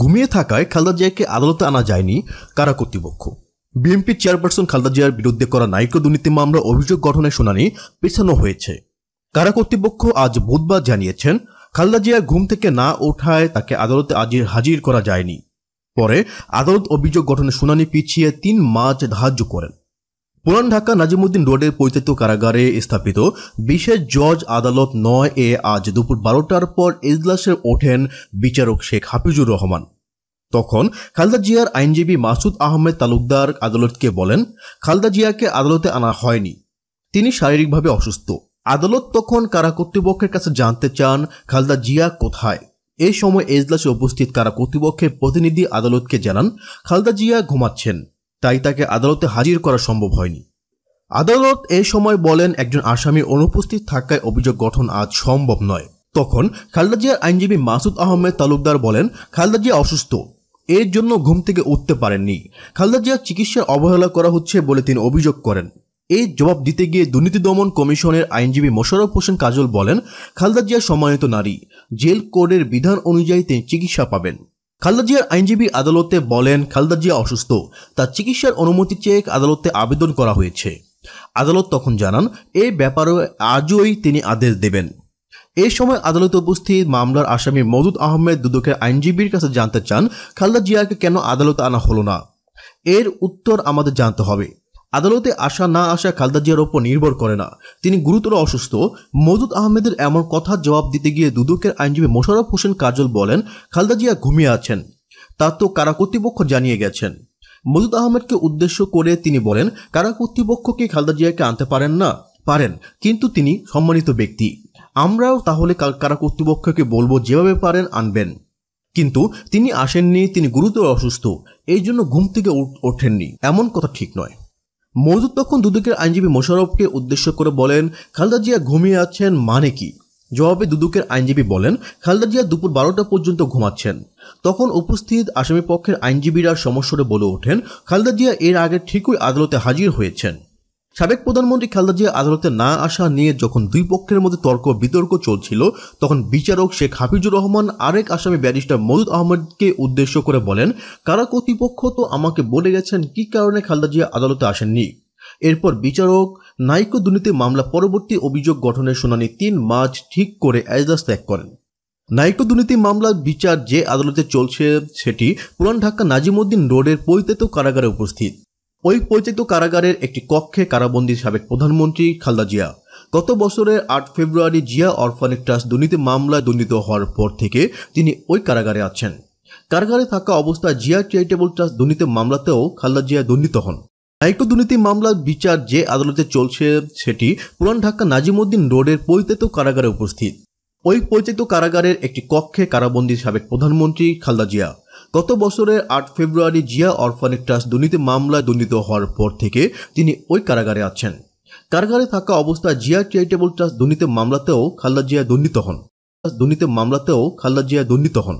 ঘুমিয়ে থাকায় খালদা জিয়াকে আদালতে আনা যায়নি কারা কর্তৃপক্ষ বিএনপি চেয়ারপারসন খালদা জিয়ার বিরুদ্ধে করা নাইকো দুর্নীতি মামলা অভিযোগ গঠনের শুনানি পেছানো হয়েছে কারা কর্তৃপক্ষ আজ বুধবার জানিয়েছেন খালদা জিয়া ঘুম থেকে না ওঠায় তাকে আদালতে আজ হাজির করা যায়নি পরে আদালত অভিযোগ গঠনের শুনানি পিছিয়ে তিন মার্চ ধার্য করেন পুরান ঢাকা নাজিমুদ্দিন রোডের পরিচালিত কারাগারে স্থাপিত বিশেষ জজ আদালত নয় এ আজ দুপুর বারোটার পর এজলাসে ওঠেন বিচারক শেখ হাফিজুর রহমান তখন খালদা জিয়ার আইনজীবী মাসুদ আহমেদ তালুকদার আদালতকে বলেন খালদা জিয়াকে আদালতে আনা হয়নি তিনি শারীরিকভাবে অসুস্থ আদালত তখন কারা কর্তৃপক্ষের কাছে জানতে চান খালদা জিয়া কোথায় এ সময় এজলাসে উপস্থিত কারা কর্তৃপক্ষের প্রতিনিধি আদালতকে জানান খালদা জিয়া ঘুমাচ্ছেন তাই তাকে আদালতে হাজির করা সম্ভব হয়নি আদালত এ সময় বলেন একজন আসামি অনুপস্থিত থাকায় অভিযোগ গঠন আজ সম্ভব নয় তখন খালদা জিয়ার আইনজীবী মাসুদ আহমেদ তালুকদার বলেন খালদা জিয়া অসুস্থ এর জন্য ঘুম থেকে উঠতে পারেননি খালদা জিয়ার চিকিৎসার অবহেলা করা হচ্ছে বলে তিনি অভিযোগ করেন এই জবাব দিতে গিয়ে দুর্নীতি দমন কমিশনের আইনজীবী মোশারফ হোসেন কাজল বলেন খালদা জিয়া সম্মানিত নারী জেল কোডের বিধান অনুযায়ী তিনি চিকিৎসা পাবেন খালদা জিয়ার আইনজীবী আদালতে বলেন খালদা জিয়া অসুস্থ তার চিকিৎসার অনুমতি চেয়ে আদালতে আবেদন করা হয়েছে আদালত তখন জানান এই ব্যাপারে আজই তিনি আদেশ দেবেন এ সময় আদালতে উপস্থিত মামলার আসামি মদুদ আহমেদ দুদকের আইনজীবীর কাছে জানতে চান খালদা জিয়াকে কেন আদালতে আনা হলো না এর উত্তর আমাদের জানতে হবে আদালতে আসা না আসা খালদা জিয়ার ওপর নির্ভর করে না তিনি গুরুতর অসুস্থ মজুদ আহমেদের এমন কথা জবাব দিতে গিয়ে দুদকের আইনজীবী মোশারফ হোসেন কাজল বলেন খালদা জিয়া ঘুমিয়ে আছেন তা তো কারা কর্তৃপক্ষ জানিয়ে গেছেন মজুদ আহমেদকে উদ্দেশ্য করে তিনি বলেন কারা কর্তৃপক্ষকে খালদা জিয়াকে আনতে পারেন না পারেন কিন্তু তিনি সম্মানিত ব্যক্তি আমরাও তাহলে কারা কর্তৃপক্ষকে বলবো যেভাবে পারেন আনবেন কিন্তু তিনি আসেননি তিনি গুরুতর অসুস্থ এই জন্য ঘুম থেকে ওঠেননি এমন কথা ঠিক নয় মজুদ তখন দুদকের আইনজীবী মোশারফকে উদ্দেশ্য করে বলেন খালদা জিয়া ঘুমিয়ে আছেন মানে কি জবাবে দুদকের আইনজীবী বলেন খালদা জিয়া দুপুর বারোটা পর্যন্ত ঘুমাচ্ছেন তখন উপস্থিত আসামি পক্ষের আইনজীবীরা সমস্যাটা বলে ওঠেন খালদা জিয়া এর আগে ঠিকই আদালতে হাজির হয়েছেন সাবেক প্রধানমন্ত্রী খালেদা জিয়া আদালতে না আসা নিয়ে যখন দুই পক্ষের মধ্যে তর্ক বিতর্ক চলছিল তখন বিচারক শেখ হাফিজুর রহমান আরেক আসামি ব্যারিস্টার মজুদ আহমদকে উদ্দেশ্য করে বলেন কারা কর্তৃপক্ষ তো আমাকে বলে গেছেন কি কারণে খালদা জিয়া আদালতে আসেননি এরপর বিচারক নাইকো দুর্নীতি মামলা পরবর্তী অভিযোগ গঠনের শুনানি তিন মার্চ ঠিক করে এজলাস ত্যাগ করেন নাইকো দুর্নীতি মামলার বিচার যে আদালতে চলছে সেটি পুরান ঢাকা নাজিমুদ্দিন রোডের পরিত্যক্ত কারাগারে উপস্থিত ওই পরিত্যক্ত কারাগারের একটি কক্ষে কারাবন্দী সাবেক প্রধানমন্ত্রী খালদা জিয়া গত বছরের আট ফেব্রুয়ারি জিয়া অরফানিক ট্রাস্ট দুর্নীতি মামলায় দণ্ডিত হওয়ার পর থেকে তিনি ওই কারাগারে আছেন কারাগারে থাকা অবস্থায় জিয়া চ্যারিটেবল ট্রাস্ট দুর্নীতি মামলাতেও খালদা জিয়া দণ্ডিত হন দায়িত্ব দুর্নীতি মামলার বিচার যে আদালতে চলছে সেটি পুরান ঢাকা নাজিমুদ্দিন রোডের পরিত্যক্ত কারাগারে উপস্থিত ওই পরিচিত কারাগারের একটি কক্ষে কারাবন্দী সাবেক প্রধানমন্ত্রী খালদা জিয়া গত বছরের আট ফেব্রুয়ারি জিয়া অরফানিক ট্রাস্ট দুর্নীতি মামলায় দণ্ডিত হওয়ার পর থেকে তিনি ওই কারাগারে আছেন কারাগারে থাকা অবস্থায় জিয়া চ্যারিটেবল ট্রাস্ট দুর্নীতি মামলাতেও খালেদা জিয়া দণ্ডিত হন দুর্নীতি মামলাতেও খালেদা জিয়া দণ্ডিত হন